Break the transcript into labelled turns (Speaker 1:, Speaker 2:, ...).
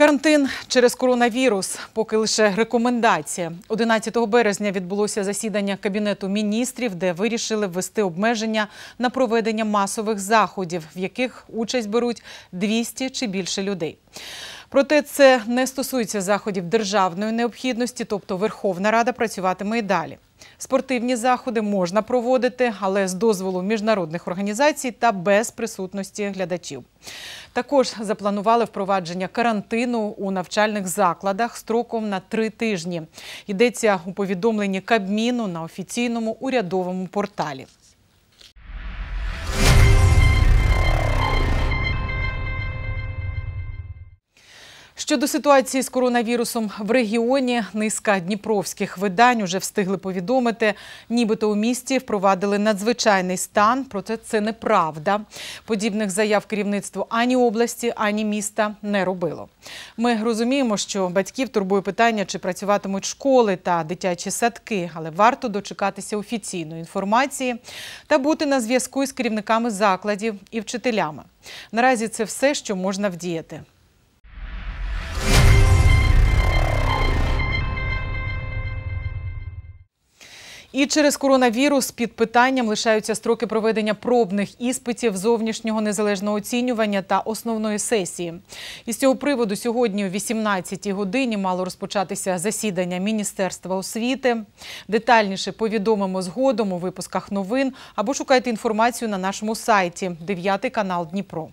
Speaker 1: Карантин через коронавірус поки лише рекомендація. 11 березня відбулося засідання кабінету міністрів, де вирішили ввести обмеження на проведення масових заходів, в яких участь беруть 200 чи більше людей. Проте це не стосується заходів державної необхідності, тобто Верховна Рада працюватиме і далі. Спортивні заходи можна проводити, але з дозволу міжнародних організацій та без присутності глядачів. Також запланували впровадження карантину у навчальних закладах строком на три тижні. Йдеться у повідомленні Кабміну на офіційному урядовому порталі. Щодо ситуації з коронавірусом в регіоні, низка дніпровських видань уже встигли повідомити, нібито у місті впровадили надзвичайний стан, проте це неправда. Подібних заяв керівництво ані області, ані міста не робило. Ми розуміємо, що батьків турбує питання, чи працюватимуть школи та дитячі садки, але варто дочекатися офіційної інформації та бути на зв'язку із керівниками закладів і вчителями. Наразі це все, що можна вдіяти. І через коронавірус під питанням лишаються строки проведення пробних іспитів зовнішнього незалежного оцінювання та основної сесії. Із цього приводу сьогодні, о 18 годині, мало розпочатися засідання Міністерства освіти. Детальніше повідомимо згодом у випусках новин або шукайте інформацію на нашому сайті 9 канал Дніпро.